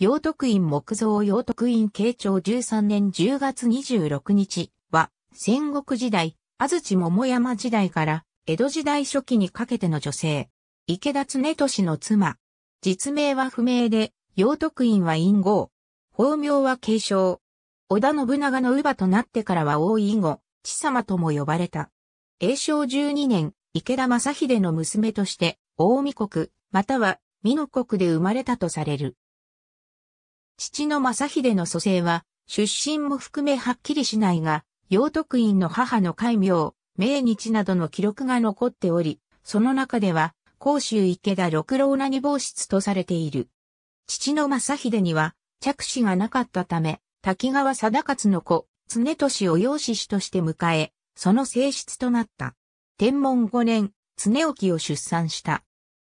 陽徳院木造陽徳院慶長13年10月26日は、戦国時代、安土桃山時代から、江戸時代初期にかけての女性、池田恒俊の妻。実名は不明で、陽徳院は隠語。法名は継承。織田信長の乳母となってからは大井後、地様とも呼ばれた。永正12年、池田正秀の娘として、大見国、または美濃国で生まれたとされる。父の正秀の蘇生は、出身も含めはっきりしないが、養徳院の母の戒名、命日などの記録が残っており、その中では、甲州池田六郎なに防室とされている。父の正秀には、着手がなかったため、滝川貞勝の子、常年を養子子として迎え、その性室となった。天文5年、常沖を出産した。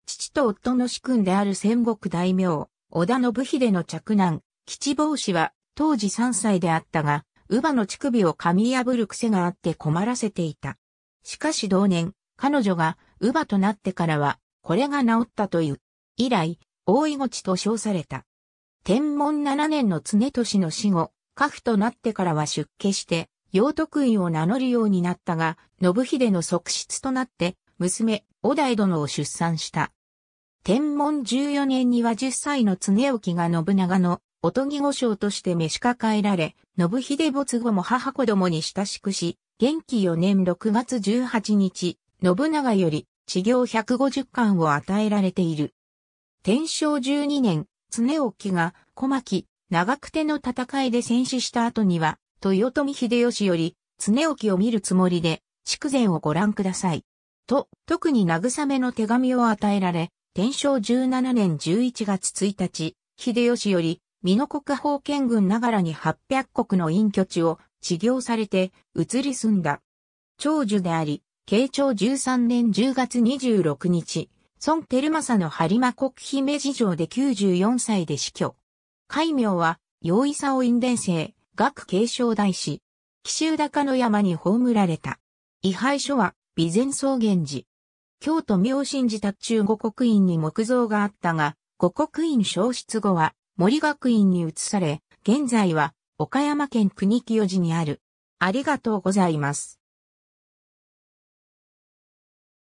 父と夫の主君である戦国大名、織田信秀の着男、吉坊氏は当時3歳であったが、乳母の乳首を噛み破る癖があって困らせていた。しかし同年、彼女が乳母となってからは、これが治ったという。以来、大井口と称された。天文7年の常年の死後、家父となってからは出家して、養徳院を名乗るようになったが、信秀の側室となって、娘、織田江殿を出産した。天文14年には10歳の常沖が信長のおとぎ御将として召し抱えられ、信秀没後も母子供に親しくし、元気4年6月18日、信長より治療150巻を与えられている。天正12年、常沖が小牧、長久手の戦いで戦死した後には、豊臣秀吉より、常沖を見るつもりで、筑前をご覧ください。と、特に慰めの手紙を与えられ、天正17年11月1日、秀吉より、美濃国宝剣軍ながらに800国の隠居地を治療されて移り住んだ。長寿であり、慶長13年10月26日、孫照正の播磨国姫路城で94歳で死去。戒名は、陽伊佐院伝生、学継承大師、奇襲高の山に葬られた。位牌所は、備前草原寺。京都明神寺達中五国院に木造があったが、五国院消失後は森学院に移され、現在は岡山県国清寺にある。ありがとうございます。